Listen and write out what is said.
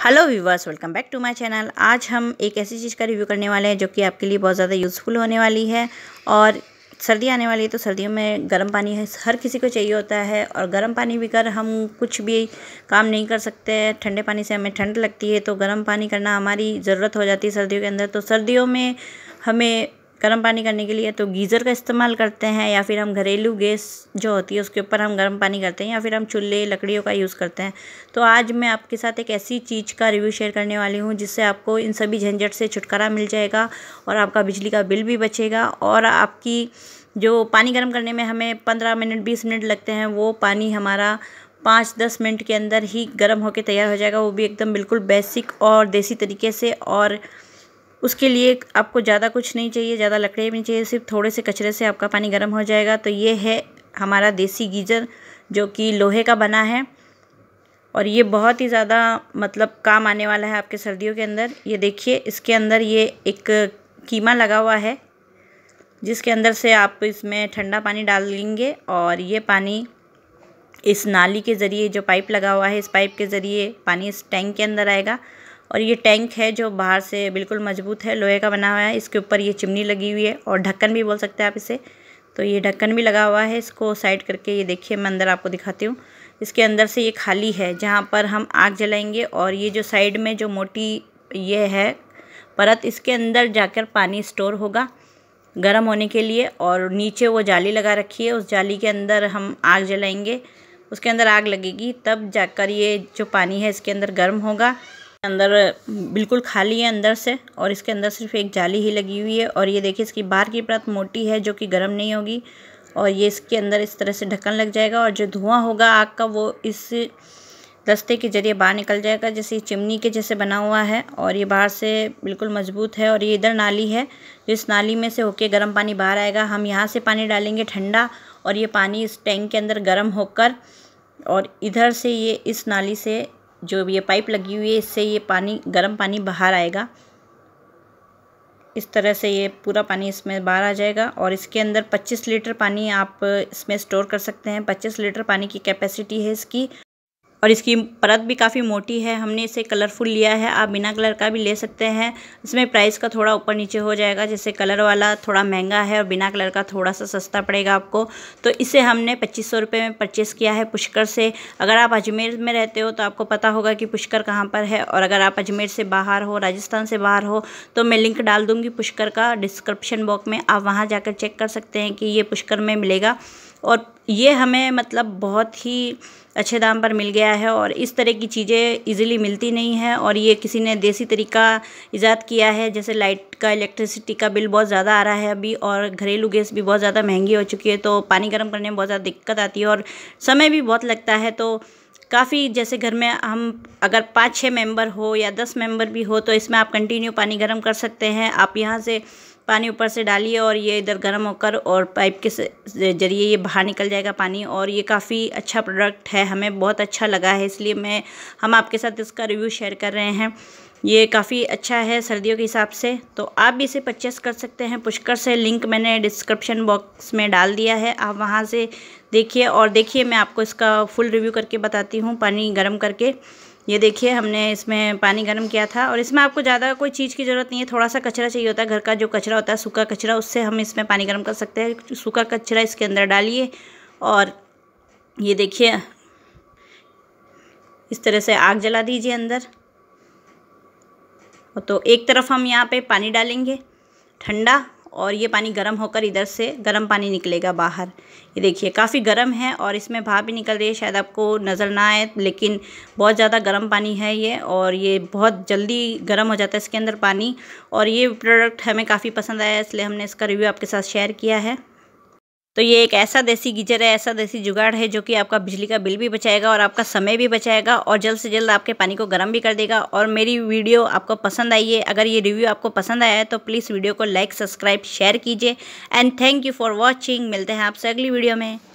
hello viewers welcome back to my channel आज हम एक ऐसी चीज़ का रिव्यू करने वाले हैं जो कि आपके लिए बहुत ज़्यादा यूज़फुल होने वाली है और सर्दी आने वाली है तो सर्दियों में गर्म पानी है हर किसी को चाहिए होता है और गर्म पानी भी कर हम कुछ भी काम नहीं कर सकते हैं ठंडे पानी से हमें ठंड लगती है तो गर्म पानी करना हमारी ज़रूरत हो जाती है सर्दियों के अंदर तो सर्दियों में हमें गर्म पानी करने के लिए तो गीज़र का इस्तेमाल करते हैं या फिर हम घरेलू गैस जो होती है उसके ऊपर हम गर्म पानी करते हैं या फिर हम चूल्हे लकड़ियों का यूज़ करते हैं तो आज मैं आपके साथ एक ऐसी चीज़ का रिव्यू शेयर करने वाली हूँ जिससे आपको इन सभी झंझट से छुटकारा मिल जाएगा और आपका बिजली का बिल भी बचेगा और आपकी जो पानी गर्म करने में हमें पंद्रह मिनट बीस मिनट लगते हैं वो पानी हमारा पाँच दस मिनट के अंदर ही गर्म होकर तैयार हो जाएगा वो भी एकदम बिल्कुल बेसिक और देसी तरीके से और उसके लिए आपको ज़्यादा कुछ नहीं चाहिए ज़्यादा लकड़े भी नहीं चाहिए सिर्फ थोड़े से कचरे से आपका पानी गर्म हो जाएगा तो ये है हमारा देसी गीज़र जो कि लोहे का बना है और ये बहुत ही ज़्यादा मतलब काम आने वाला है आपके सर्दियों के अंदर ये देखिए इसके अंदर ये एक कीमा लगा हुआ है जिसके अंदर से आप इसमें ठंडा पानी डाल लेंगे और ये पानी इस नाली के ज़रिए जो पाइप लगा हुआ है इस पाइप के ज़रिए पानी इस टैंक के अंदर आएगा और ये टैंक है जो बाहर से बिल्कुल मजबूत है लोहे का बना हुआ है इसके ऊपर ये चिमनी लगी हुई है और ढक्कन भी बोल सकते हैं आप इसे तो ये ढक्कन भी लगा हुआ है इसको साइड करके ये देखिए मैं अंदर आपको दिखाती हूँ इसके अंदर से ये खाली है जहाँ पर हम आग जलाएंगे और ये जो साइड में जो मोटी ये है परत इसके अंदर जाकर पानी स्टोर होगा गर्म होने के लिए और नीचे वो जाली लगा रखी है उस जाली के अंदर हम आग जलाएंगे उसके अंदर आग लगेगी तब जाकर ये जो पानी है इसके अंदर गर्म होगा अंदर बिल्कुल खाली है अंदर से और इसके अंदर सिर्फ एक जाली ही लगी हुई है और ये देखिए इसकी बाहर की परत मोटी है जो कि गर्म नहीं होगी और ये इसके अंदर इस तरह से ढक्कन लग जाएगा और जो धुआं होगा आग का वो इस दस्ते के ज़रिए बाहर निकल जाएगा जैसे चिमनी के जैसे बना हुआ है और ये बाहर से बिल्कुल मजबूत है और ये इधर नाली है जिस तो इस नाली में से होके गर्म पानी बाहर आएगा हम यहाँ से पानी डालेंगे ठंडा और ये पानी इस टैंक के अंदर गर्म होकर और इधर से ये इस नाली से जो ये पाइप लगी हुई है इससे ये पानी गर्म पानी बाहर आएगा इस तरह से ये पूरा पानी इसमें बाहर आ जाएगा और इसके अंदर 25 लीटर पानी आप इसमें स्टोर कर सकते हैं 25 लीटर पानी की कैपेसिटी है इसकी और इसकी परत भी काफ़ी मोटी है हमने इसे कलरफुल लिया है आप बिना कलर का भी ले सकते हैं इसमें प्राइस का थोड़ा ऊपर नीचे हो जाएगा जैसे कलर वाला थोड़ा महंगा है और बिना कलर का थोड़ा सा सस्ता पड़ेगा आपको तो इसे हमने पच्चीस सौ रुपये में परचेस किया है पुष्कर से अगर आप अजमेर में रहते हो तो आपको पता होगा कि पुष्कर कहाँ पर है और अगर आप अजमेर से बाहर हो राजस्थान से बाहर हो तो मैं लिंक डाल दूँगी पुष्कर का डिस्क्रिप्शन बॉक्स में आप वहाँ जाकर चेक कर सकते हैं कि ये पुष्कर में मिलेगा और ये हमें मतलब बहुत ही अच्छे दाम पर मिल गया है और इस तरह की चीज़ें इजीली मिलती नहीं है और ये किसी ने देसी तरीका ईजाद किया है जैसे लाइट का इलेक्ट्रिसिटी का बिल बहुत ज़्यादा आ रहा है अभी और घरेलू गैस भी बहुत ज़्यादा महंगी हो चुकी है तो पानी गर्म करने में बहुत ज़्यादा दिक्कत आती है और समय भी बहुत लगता है तो काफ़ी जैसे घर में हम अगर पाँच छः मेंबर हो या दस मेंबर भी हो तो इसमें आप कंटिन्यू पानी गर्म कर सकते हैं आप यहाँ से पानी ऊपर से डालिए और ये इधर गर्म होकर और पाइप के ज़रिए ये बाहर निकल जाएगा पानी और ये काफ़ी अच्छा प्रोडक्ट है हमें बहुत अच्छा लगा है इसलिए मैं हम आपके साथ इसका रिव्यू शेयर कर रहे हैं ये काफ़ी अच्छा है सर्दियों के हिसाब से तो आप भी इसे परचेस कर सकते हैं पुष्कर से लिंक मैंने डिस्क्रिप्शन बॉक्स में डाल दिया है आप वहाँ से देखिए और देखिए मैं आपको इसका फुल रिव्यू करके बताती हूँ पानी गर्म करके ये देखिए हमने इसमें पानी गर्म किया था और इसमें आपको ज़्यादा कोई चीज़ की ज़रूरत नहीं है थोड़ा सा कचरा चाहिए होता है घर का जो कचरा होता है सूखा कचरा उससे हम इसमें पानी गर्म कर सकते हैं सूखा कचरा इसके अंदर डालिए और ये देखिए इस तरह से आग जला दीजिए अंदर तो एक तरफ हम यहाँ पे पानी डालेंगे ठंडा और ये पानी गर्म होकर इधर से गर्म पानी निकलेगा बाहर ये देखिए काफ़ी गर्म है और इसमें भाप भी निकल रही है शायद आपको नज़र ना आए लेकिन बहुत ज़्यादा गर्म पानी है ये और ये बहुत जल्दी गर्म हो जाता है इसके अंदर पानी और ये प्रोडक्ट हमें काफ़ी पसंद आया इसलिए हमने इसका रिव्यू आपके साथ शेयर किया है तो ये एक ऐसा देसी गीजर है ऐसा देसी जुगाड़ है जो कि आपका बिजली का बिल भी बचाएगा और आपका समय भी बचाएगा और जल्द से जल्द आपके पानी को गर्म भी कर देगा और मेरी वीडियो आपको पसंद आई है अगर ये रिव्यू आपको पसंद आया है तो प्लीज़ वीडियो को लाइक सब्सक्राइब शेयर कीजिए and thank you for watching मिलते हैं आपसे अगली वीडियो में